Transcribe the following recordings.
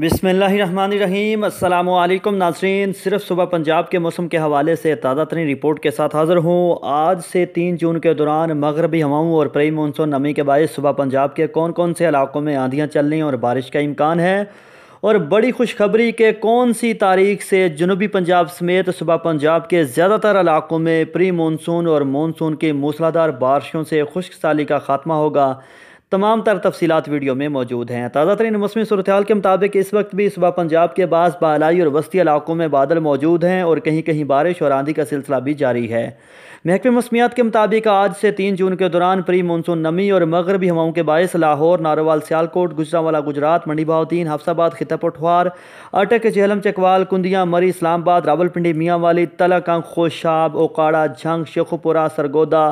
बिसमीम अल्लाम नासरीन सिर्फ सुबह पंजाब के मौसम के हवाले से ताज़ा तरीन रिपोर्ट के साथ हाज़िर हूँ आज से तीन जून के दौरान मगरबी हवाओं और प्री मानसून नमी के बायस सुबह पंजाब के कौन कौन से इलाकों में आंधियाँ चलने और बारिश का इम्कान है और बड़ी खुशखबरी के कौन सी तारीख से जनूबी पंजाब समेत सुबह पंजाब के ज़्यादातर इलाकों में प्री मानसून और मानसून की मूसलाधार बारिशों से खुश्क साली का खात्मा होगा तमाम तर तफसीत वीडियो में मौजूद हैं ताज़ा तरीन मौसमी सूरत के मुताबिक इस वक्त भी सुबह पंजाब के बाद बालाई और वस्ती इलाकों में बादल मौजूद हैं और कहीं कहीं बारिश और आंधी का सिलसिला भी जारी है महकमे मौसमियात के मुताबिक आज से तीन जून के दौरान प्री मानसून नमी और मगरबी हवाओं के बायस लाहौर नारोवाल सियालकोट गुजरावाला गुजरात मंडी भावतीन हफ्साबाद पठवार अटक जहलम चकवाल कुंदियाँ मरी इस्लामाबाद रावलपिंडी मियाँ वाली तलाकंक खोशाब ओकाड़ा झंग शेखुपुरा सरगोदा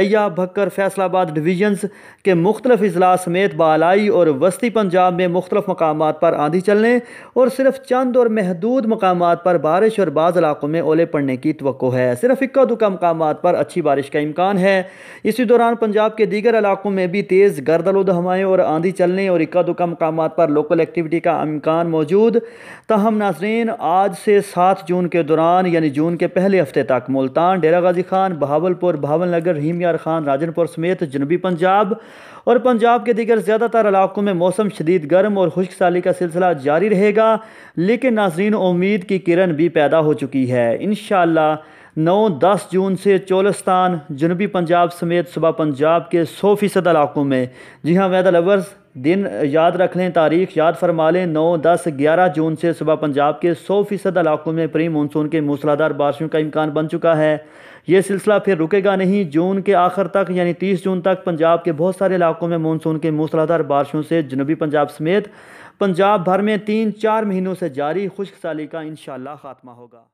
लैया भक्कर फैसलाबाद डिवीजन्स के मुख्तलिफ सिर्फ अजला समेत बालाई और वस्ती पंजाब में मुख्तफ मकाम पर आंधी चलने और सिर्फ चंद और महदूद मकाम पर बारिश और बाज़ इलाकों में ओले पड़ने की तो है सिर्फ इक्का दुका मकाम पर अच्छी बारिश का इम्कान है इसी दौरान पंजाब के दीगर इलाकों में भी तेज़ गर्दलुद हवाएँ और आंधी चलने और इक्का दुका मकाम पर लोकल एक्टिविटी का इम्कान मौजूद तहम नाजरीन आज से सात जून के दौरान यानी जून के पहले हफ्ते तक मुल्तान डेरा गाजी खान बहावलपुर भावल रहीम यार खान राजनपुर समेत जनूबी पंजाब और पंजाब के दीगर ज़्यादातर इलाकों में मौसम शदीद गर्म और खुश्क साली का सिलसिला जारी रहेगा लेकिन नाजरीन उम्मीद की किरण भी पैदा हो चुकी है इन नौ दस जून से चोलस्तान जनूबी पंजाब समेत सुबह पंजाब के सौ फ़ीसद इलाकों में जी हाँ वेदर लवर्स दिन याद रख लें तारीख याद फरमा लें नौ दस ग्यारह जून से सुबह पंजाब के सौ फ़ीसद इलाकों में प्री मानसून के मूसलाधार बारिशों का इम्कान बन चुका है ये सिलसिला फिर रुकेगा नहीं जून के आखिर तक यानी तीस जून तक पंजाब के बहुत सारे इलाकों में मानसून के मूसलाधार बारिशों से जनूबी पंजाब समेत पंजाब भर में तीन चार महीनों से जारी खुश्क साली का इन खात्मा होगा